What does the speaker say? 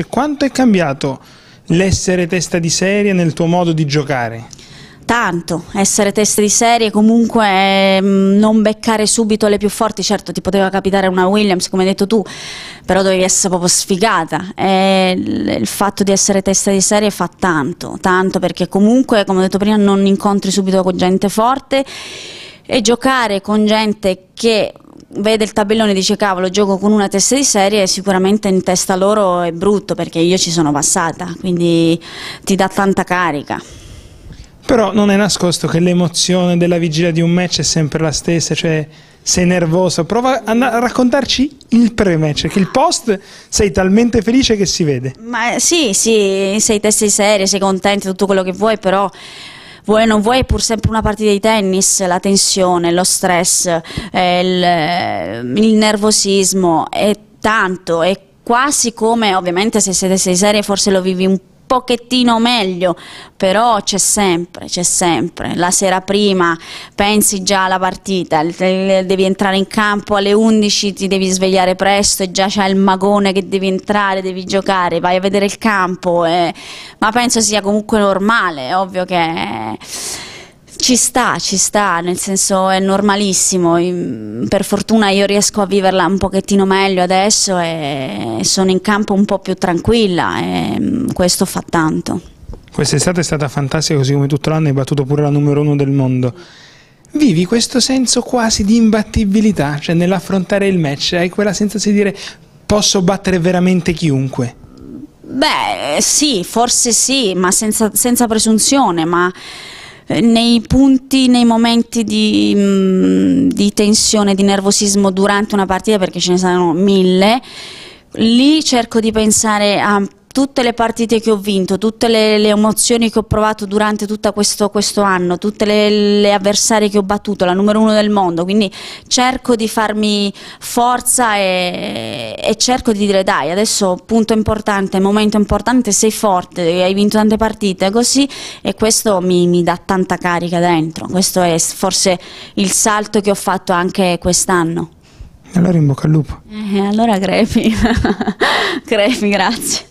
E quanto è cambiato l'essere testa di serie nel tuo modo di giocare? tanto, essere testa di serie, comunque mm, non beccare subito le più forti, certo ti poteva capitare una Williams come hai detto tu, però dovevi essere proprio sfigata, e il fatto di essere testa di serie fa tanto, tanto perché comunque come ho detto prima non incontri subito con gente forte e giocare con gente che vede il tabellone e dice cavolo gioco con una testa di serie sicuramente in testa loro è brutto perché io ci sono passata, quindi ti dà tanta carica. Però non è nascosto che l'emozione della vigilia di un match è sempre la stessa, cioè sei nervoso, prova a raccontarci il pre-match, che il post sei talmente felice che si vede. Ma sì, sì, sei testa di serie, sei contento, tutto quello che vuoi, però vuoi o non vuoi è pur sempre una partita di tennis, la tensione, lo stress, eh, il, eh, il, nervosismo, è tanto, è quasi come, ovviamente se siete sei serie forse lo vivi un po' pochettino meglio, però c'è sempre, c'è sempre. La sera prima pensi già alla partita, devi entrare in campo alle 11, ti devi svegliare presto e già c'è il magone che devi entrare, devi giocare, vai a vedere il campo, eh. ma penso sia comunque normale, ovvio che... Ci sta, ci sta, nel senso è normalissimo, per fortuna io riesco a viverla un pochettino meglio adesso e sono in campo un po' più tranquilla e mm, questo fa tanto. Quest'estate è stata fantastica così come tutto l'anno hai battuto pure la numero uno del mondo vivi questo senso quasi di imbattibilità, cioè nell'affrontare il match hai quella sensazione di dire posso battere veramente chiunque. Beh, sì, forse sì, ma senza, senza presunzione, ma eh, nei punti, nei momenti di, mm, di tensione, di nervosismo durante una partita, perché ce ne saranno mille, lì cerco di pensare a tutte le partite che ho vinto, tutte le, le emozioni che ho provato durante tutto questo, questo anno, tutte le, le avversarie che ho battuto, la numero uno del mondo, quindi cerco di farmi forza e, e cerco di dire dai, adesso punto importante, momento importante, sei forte, hai vinto tante partite, così e questo mi, mi dà tanta carica dentro, questo è forse il salto che ho fatto anche quest'anno. Allora in bocca al lupo. Eh, allora crepi, crepi, grazie.